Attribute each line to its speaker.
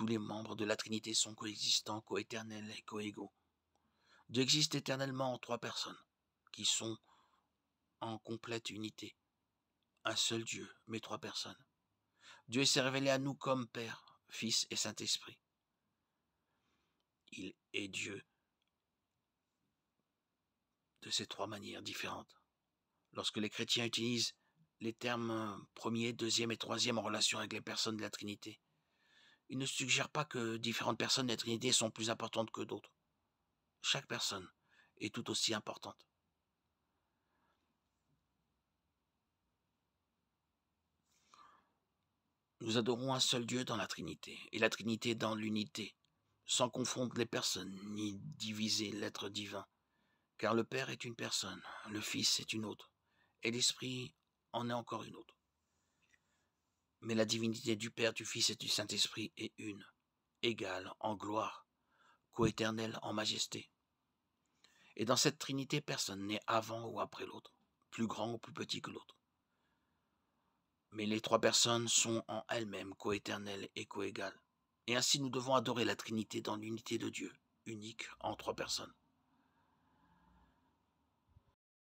Speaker 1: tous les membres de la Trinité sont coexistants, coéternels et coégaux. Dieu existe éternellement en trois personnes, qui sont en complète unité. Un seul Dieu, mais trois personnes. Dieu s'est révélé à nous comme Père, Fils et Saint-Esprit. Il est Dieu de ces trois manières différentes. Lorsque les chrétiens utilisent les termes euh, premier, deuxième et troisième en relation avec les personnes de la Trinité, il ne suggère pas que différentes personnes des Trinités sont plus importantes que d'autres. Chaque personne est tout aussi importante. Nous adorons un seul Dieu dans la Trinité, et la Trinité dans l'unité, sans confondre les personnes, ni diviser l'être divin, car le Père est une personne, le Fils est une autre, et l'Esprit en est encore une autre. Mais la divinité du Père, du Fils et du Saint-Esprit est une, égale en gloire, coéternelle en majesté. Et dans cette Trinité, personne n'est avant ou après l'autre, plus grand ou plus petit que l'autre. Mais les trois personnes sont en elles-mêmes coéternelles et coégales. Et ainsi nous devons adorer la Trinité dans l'unité de Dieu, unique en trois personnes.